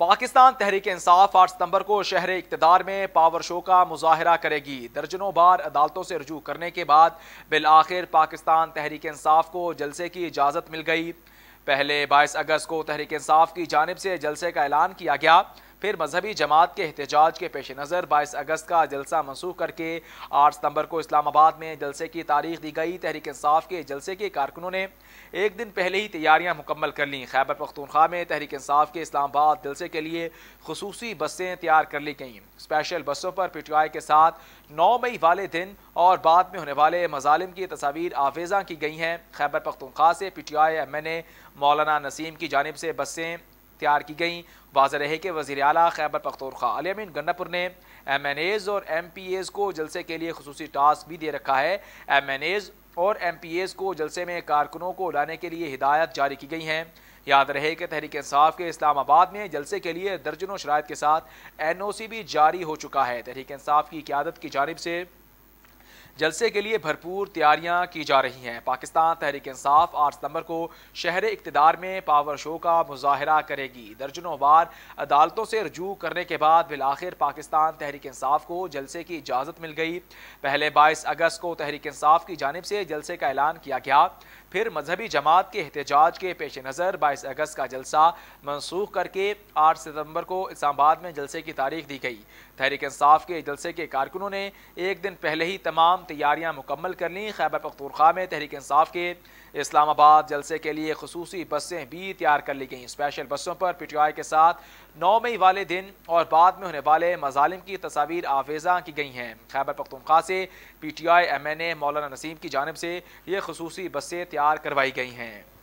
पाकिस्तान तहरीक इंसाफ आठ सितंबर को शहर इकतदार में पावर शो का मुजाहरा करेगी दर्जनों बार अदालतों से रजू करने के बाद बिल आखिर पाकिस्तान तहरीक इंसाफ को जलसे की इजाज़त मिल गई पहले बाईस अगस्त को तहरीक इंसाफ की जानब से जलसे का ऐलान किया गया फिर मजहबी जमात के एहतजाज के पेश नज़र बाईस अगस्त का जलसा मनसूख करके आठ सितम्बर को इस्लामाबाद में जलसे की तारीख दी गई तहरीक इंसाफ के जलसे के कारकुनों ने एक दिन पहले ही तैयारियाँ मुकम्मल कर लीं खैबर पख्तूनख्वा में तहरीक इंसाफ के इस्लामाबाद जलसे के लिए खसूसी बसें तैयार कर ली गई स्पेशल बसों पर आई के साथ नौ मई वाले दिन और बाद में होने वाले मजालिम की तस्वीर आवेजा की गई हैं खैबर पख्तूनख्वा से P T I M N A Maulana Naseem की जानब से बसें इख्तियार की गई वाज रहे कि वजी अला खैबर खा अलमिन गन्नापुर ने एम एन एज़ और एम पी एज़ को जलसे के लिए खसूस टास्क भी दे रखा है एम एन एज़ और एम पी एज़ को जलसे में कारकुनों को लाने के लिए हिदायत जारी की गई हैं याद रहे कि तहरीक इंसाफ के इस्लामाबाद में जलसे के लिए दर्जनों शरात के साथ एन ओ सी भी जारी हो चुका है तहरीक इंसाफ की क्यादत की जानब से जलसे के लिए भरपूर तैयारियां की जा रही हैं पाकिस्तान तहरीक इंसाफ आठ सितंबर को शहर इकतदार में पावर शो का मुजाहरा करेगी दर्जनों बार अदालतों से रजू करने के बाद बिलाखिर पाकिस्तान तहरीक इंसाफ को जलसे की इजाज़त मिल गई पहले बाईस अगस्त को तहरीक इंसाफ की जानब से जलसे का ऐलान किया गया फिर मजहबी जमात के एहतजाज के पेश नज़र बाईस अगस्त का जलसा मनसूख करके आठ सितम्बर को इस्लामाबाद में जलसे की तारीख दी गई तहरीक इंसाफ के जलसे के कारकुनों ने एक दिन पहले ही तमाम तैयारियाँ मुकम्मल कर लीं खैबर पख्तूरखा में तहरीक इंसाफ के इस्लामाबाद जलसे के लिए खसूसी बसें भी तैयार कर ली गई स्पेशल बसों पर पी टी आई के साथ नौ मई वाले दिन और बाद में होने वाले मजालिम की तस्वीर आवेजा की गई हैं खैबर पख्तूनख्वा से P T I M N A Maulana Naseem की जानब से ये खसूसी बसें तैयार तैयार करवाई गई हैं